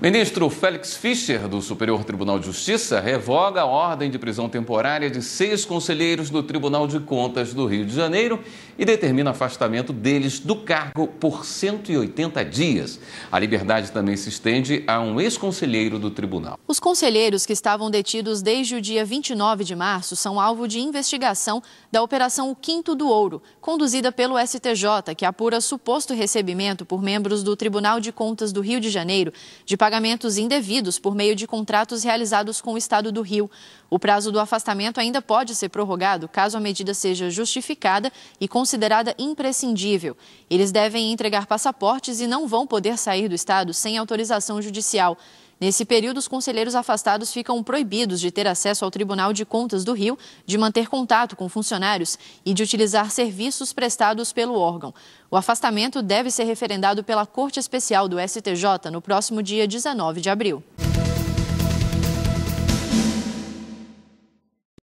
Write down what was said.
Ministro Félix Fischer, do Superior Tribunal de Justiça, revoga a ordem de prisão temporária de seis conselheiros do Tribunal de Contas do Rio de Janeiro e determina afastamento deles do cargo por 180 dias. A liberdade também se estende a um ex-conselheiro do tribunal. Os conselheiros que estavam detidos desde o dia 29 de março são alvo de investigação da Operação O Quinto do Ouro, conduzida pelo STJ, que apura suposto recebimento por membros do Tribunal de Contas do Rio de Janeiro de pagamentos indevidos por meio de contratos realizados com o Estado do Rio. O prazo do afastamento ainda pode ser prorrogado caso a medida seja justificada e considerada imprescindível. Eles devem entregar passaportes e não vão poder sair do Estado sem autorização judicial. Nesse período, os conselheiros afastados ficam proibidos de ter acesso ao Tribunal de Contas do Rio, de manter contato com funcionários e de utilizar serviços prestados pelo órgão. O afastamento deve ser referendado pela Corte Especial do STJ no próximo dia 19 de abril.